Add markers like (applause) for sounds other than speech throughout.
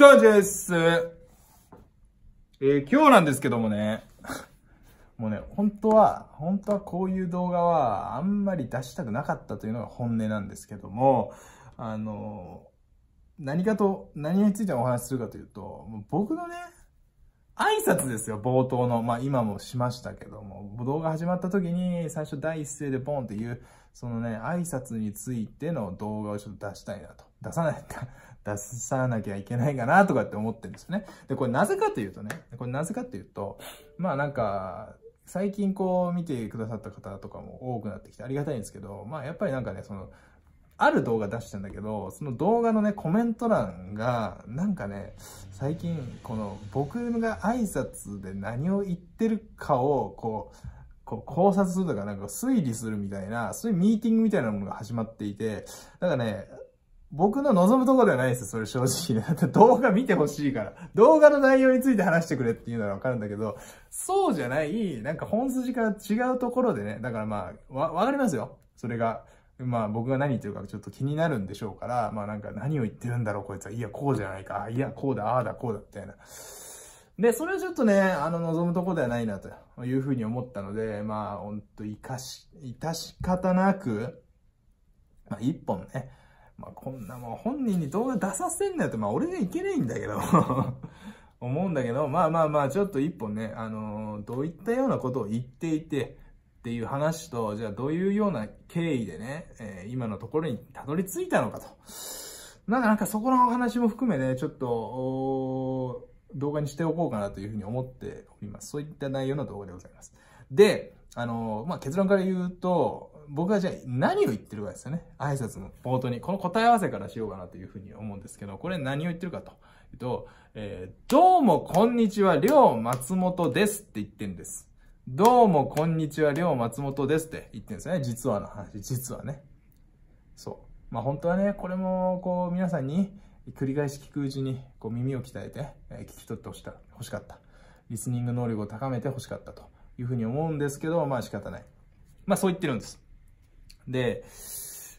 どうです。えー、今日なんですけどもね、もうね、本当は、本当はこういう動画はあんまり出したくなかったというのが本音なんですけども、あの、何かと、何についてお話しするかというと、もう僕のね、挨拶ですよ、冒頭の。まあ今もしましたけども、動画始まった時に最初第一声でボンっていう、そのね、挨拶についての動画をちょっと出したいなと。出さない、出さなきゃいけないかなとかって思ってるんですよね。で、これなぜかというとね、これなぜかというと、まあなんか、最近こう見てくださった方とかも多くなってきてありがたいんですけど、まあやっぱりなんかね、その、ある動画出したんだけど、その動画のね、コメント欄が、なんかね、最近、この、僕が挨拶で何を言ってるかを、こう、こう考察するとか、なんか推理するみたいな、そういうミーティングみたいなものが始まっていて、なんかね、僕の望むとこではないですよ、それ正直ね。(laughs) 動画見てほしいから。動画の内容について話してくれっていうのはわかるんだけど、そうじゃない、なんか本筋から違うところでね、だからまあ、わ、わかりますよ。それが、まあ僕が何言ってるかちょっと気になるんでしょうから、まあなんか何を言ってるんだろう、こいつは。いや、こうじゃないか。いや、こうだ、ああだ、こうだ、みたいな。で、それはちょっとね、あの、望むとこではないな、というふうに思ったので、まあ、ほんと、生かし、生かし方なく、まあ、一本ね、まあ、こんなもう本人に動画出させんなよって、まあ、俺がいけないんだけど (laughs) 思うんだけど、まあまあまあ、ちょっと一本ね、あのー、どういったようなことを言っていて、っていう話と、じゃあどういうような経緯でね、えー、今のところにたどり着いたのかと。なんかなんかそこの話も含めね、ちょっと、動画にしておこうかなというふうに思っております。そういった内容の動画でございます。で、あのー、まあ、結論から言うと、僕はじゃあ何を言ってるかですよね。挨拶の冒頭に。この答え合わせからしようかなというふうに思うんですけど、これ何を言ってるかと。いうと、えー、どうもこんにちは、りょう松本ですって言ってるんです。どうもこんにちは、りょう松本ですって言ってるんですよね。実はの話、実はね。そう。まあ本当はね、これもこう皆さんに繰り返し聞くうちにこう耳を鍛えて、え聞き取ってほし欲しかった。リスニング能力を高めてほしかったというふうに思うんですけど、まあ仕方ない。まあそう言ってるんです。で、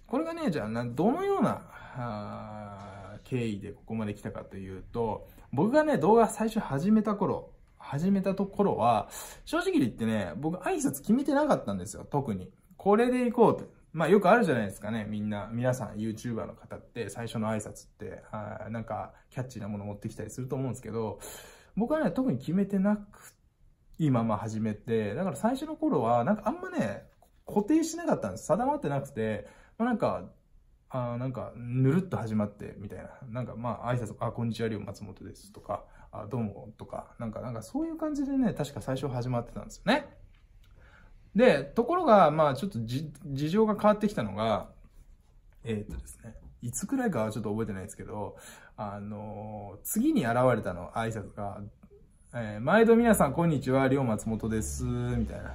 これがね、じゃあ、どのような経緯でここまで来たかというと、僕がね、動画最初始めた頃、始めたところは、正直言ってね、僕挨拶決めてなかったんですよ、特に。これで行こうと。まあよくあるじゃないですかね。みんな、皆さん YouTuber の方って最初の挨拶って、なんかキャッチーなもの持ってきたりすると思うんですけど、僕はね、特に決めてなく今まあ始めて、だから最初の頃は、なんかあんまね、固定しなかったんです。定まってなくて、まあ、なんか、あなんか、ぬるっと始まって、みたいな。なんか、まあ、挨拶、あ、こんにちは、りょう松本です、とか、あ、どうも、とか、なんか、なんか、そういう感じでね、確か最初始まってたんですよね。で、ところが、まあ、ちょっとじ、事情が変わってきたのが、えー、っとですね、いつくらいかはちょっと覚えてないですけど、あのー、次に現れたの、挨拶が、えー、毎度皆さん、こんにちは、りょう松本です、みたいな。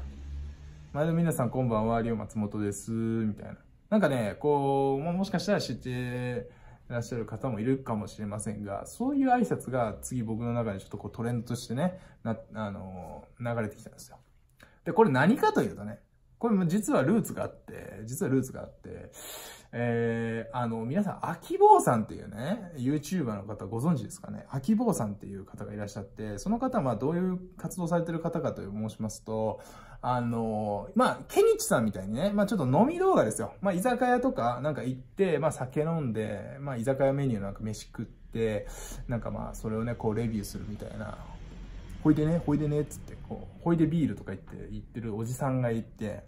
前の皆さんこんばんは、りオ松本です、みたいな。なんかね、こう、もしかしたら知ってらっしゃる方もいるかもしれませんが、そういう挨拶が次僕の中でちょっとこうトレンドとしてね、な、あの、流れてきたんですよ。で、これ何かというとね、これも実はルーツがあって、実はルーツがあって、えー、あの、皆さん、秋坊さんっていうね、YouTuber の方ご存知ですかね秋坊さんっていう方がいらっしゃって、その方はどういう活動されてる方かと申しますと、あの、まあ、ケニチさんみたいにね、まあ、ちょっと飲み動画ですよ。まあ、居酒屋とかなんか行って、まあ、酒飲んで、まあ、居酒屋メニューなんか飯食って、なんかまあ、それをね、こうレビューするみたいな、ほいでね、ほいでね、つって、こう、ほいでビールとか言って、言ってるおじさんがいて、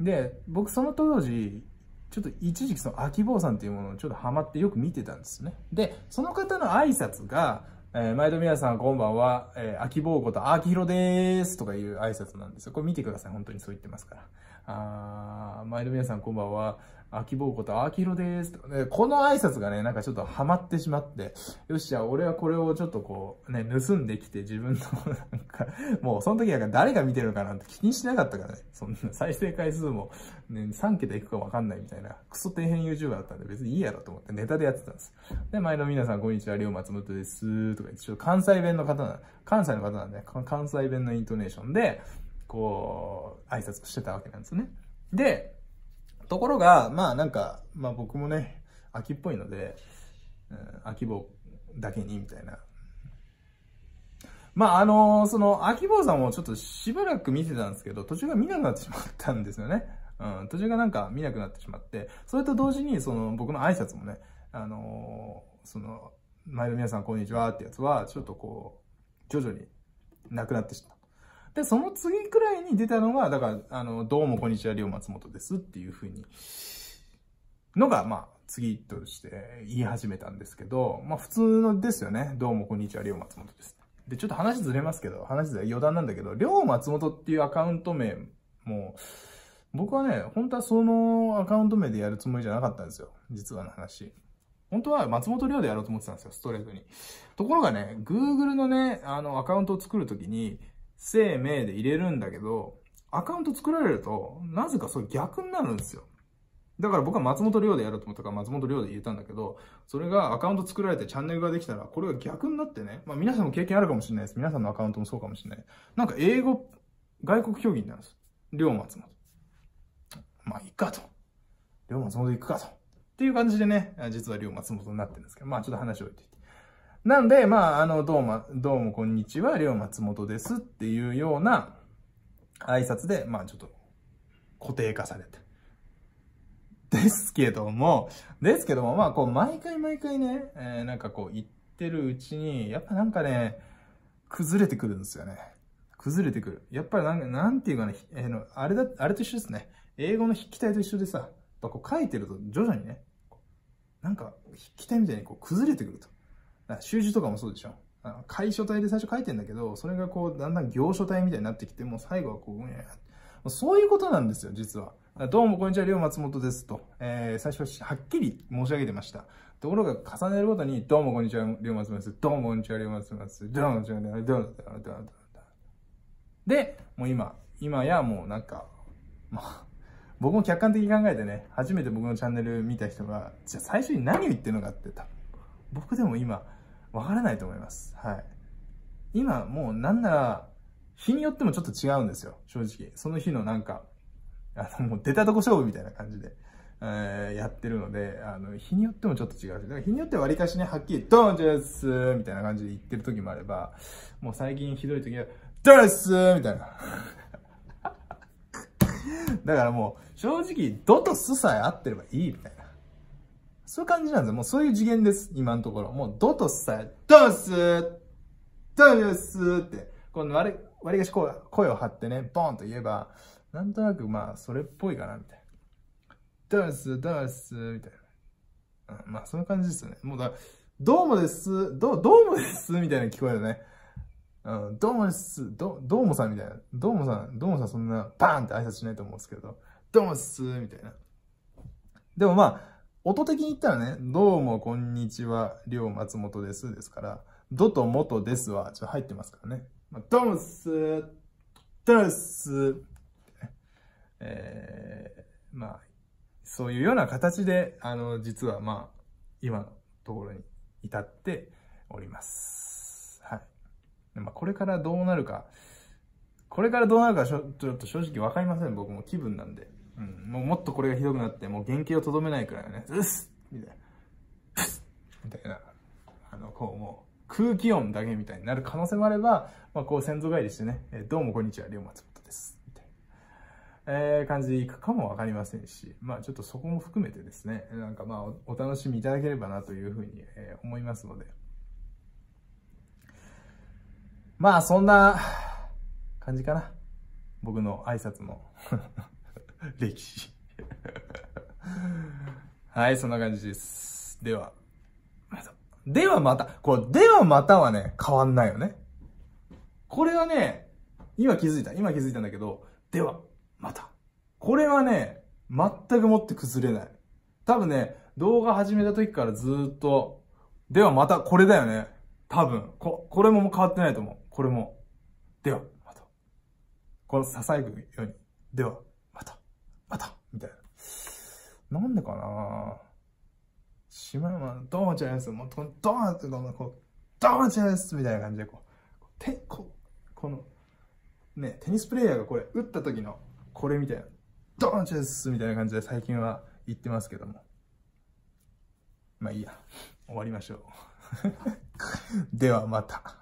で、僕その当時、ちょっと一時期その秋坊さんっていうものをちょっとハマってよく見てたんですね。で、その方の挨拶が、えー、前度宮さんこんばんは、えー、秋坊こと秋広でーすとかいう挨拶なんですよ。これ見てください。本当にそう言ってますから。あー前の皆さんこんばんは。秋坊こと秋広です。この挨拶がね、なんかちょっとハマってしまって、よし、じゃあ俺はこれをちょっとこう、ね、盗んできて自分の、なんか、もうその時なんか誰が見てるのかなんて気にしなかったからね。そんな再生回数も、ね、3桁いくかわかんないみたいな、クソ底辺 YouTuber だったんで別にいいやろと思ってネタでやってたんです。で、前の皆さんこんにちは、りょう松本です。とか言って、ちょっと関西弁の方な、関西の方なんで、関西弁のイントネーションで、こう、挨拶してたわけなんですね。で、ところが、まあなんか、まあ僕もね、秋っぽいので、うん、秋坊だけに、みたいな。まああのー、その、秋坊さんをちょっとしばらく見てたんですけど、途中が見なくなってしまったんですよね。うん、途中がなんか見なくなってしまって、それと同時に、その、僕の挨拶もね、あのー、その、前の皆さんこんにちはってやつは、ちょっとこう、徐々になくなってしまった。で、その次くらいに出たのが、だから、あの、どうもこんにちは、りょう松本ですっていうふうに、のが、まあ、次として言い始めたんですけど、まあ、普通のですよね。どうもこんにちは、りょう松本です。で、ちょっと話ずれますけど、話ずれ余談なんだけど、りょう松本っていうアカウント名も、僕はね、本当はそのアカウント名でやるつもりじゃなかったんですよ。実はの話。本当は松本亮でやろうと思ってたんですよ、ストレートに。ところがね、Google のね、あの、アカウントを作るときに、生命で入れるんだけど、アカウント作られると、なぜかそれ逆になるんですよ。だから僕は松本亮でやると思ったから松本亮で入れたんだけど、それがアカウント作られてチャンネルができたら、これが逆になってね、まあ皆さんも経験あるかもしれないです。皆さんのアカウントもそうかもしれない。なんか英語、外国競技になるんです。亮松本。まあ、いっかと。亮松本行くかと。っていう感じでね、実は亮松本になってるんですけど、まあちょっと話を置いていて。なんで、まあ、あの、どうも、どうもこんにちは、りょう松本ですっていうような挨拶で、まあ、ちょっと固定化された。ですけども、ですけども、まあ、こう、毎回毎回ね、えー、なんかこう、言ってるうちに、やっぱなんかね、崩れてくるんですよね。崩れてくる。やっぱりなんか、なんていうかね、えー、の、あれだ、あれと一緒ですね。英語の筆記体と一緒でさ、やっぱこう書いてると徐々にね、なんか筆記体みたいにこう崩れてくると。習字とかもそうでしょ。あの楷書体で最初書いてんだけど、それがこう、だんだん行書体みたいになってきて、もう最後はこう、うん、そういうことなんですよ、実は。どうも、こんにちは、りょう松本ですと。えー、最初ははっきり申し上げてました。ところが、重ねるごとに、どうも、こんにちは、りょう松本です。どうも、こんにちは、りょう松本です。どうも、こんにちは、りょうも、どうも、で、もう今、今やもうなんか、まあ、僕も客観的に考えてね、初めて僕のチャンネル見た人が、じゃあ最初に何を言ってるのかって言った。僕でも今、わからないと思います。はい。今、もうなんなら、日によってもちょっと違うんですよ。正直。その日のなんか、あの、もう出たとこ勝負みたいな感じで、えー、やってるので、あの、日によってもちょっと違うし、だから日によっては割かしね、はっきり、ドンジャスみたいな感じで言ってる時もあれば、もう最近ひどい時は、ドンジースみたいな。(laughs) だからもう、正直、ドとスさえ合ってればいいみたいな。そういう感じなんですよ。もうそういう次元です。今のところ。もう、ドとさ、ドースー、ドースーって、この割り、割りかしこ声を張ってね、ボーンと言えば、なんとなくまあ、それっぽいかな、みたいな。ドースー、ドースー、みたいな。うん、まあ、その感じですよね。もうだ、どうもです、どう、どうもです、みたいな聞こえるね。うん、どうもです、ど、どうもさんみたいな。どうもさん、どうもさんそんな、バーンって挨拶しないと思うんですけど、どうもっす、みたいな。でもまあ、音的に言ったらね、どうもこんにちは、りょう松本ですですから、どともとですはちょっと入ってますからね。まあ、どうもす、どうもす、えー、まあ、そういうような形で、あの、実はまあ、今のところに至っております。はい。まあ、これからどうなるか、これからどうなるかちょっと正直わかりません。僕も気分なんで。うん、もうもっとこれがひどくなって、もう原型をとどめないくらいのね、うっすみたいな。みたいな。あの、こうもう、空気音だけみたいになる可能性もあれば、まあこう先祖返りしてね、えー、どうもこんにちは、龍松本です。みたいな、えー、感じでいくかもわかりませんし、まあちょっとそこも含めてですね、なんかまあお楽しみいただければなというふうに、えー、思いますので。まあそんな感じかな。僕の挨拶も。(laughs) 歴史はい、そんな感じです。では。ではまた。こう、ではまたはね、変わんないよね。これはね、今気づいた。今気づいたんだけど、では、また。これはね、全くもって崩れない。多分ね、動画始めた時からずっと、ではまたこれだよね。多分。こ、これも変わってないと思う。これも。では、また。この支えくように。では。みたいな。なんでかな島ま、どうもちゃんです。もう、どうってどうも、こう、どスちゃすみたいな感じで、こう、手、こう、この、ね、テニスプレイヤーがこれ、打った時の、これみたいな、どうもちゃんスすみたいな感じで最近は言ってますけども。まあいいや。終わりましょう。(laughs) ではまた。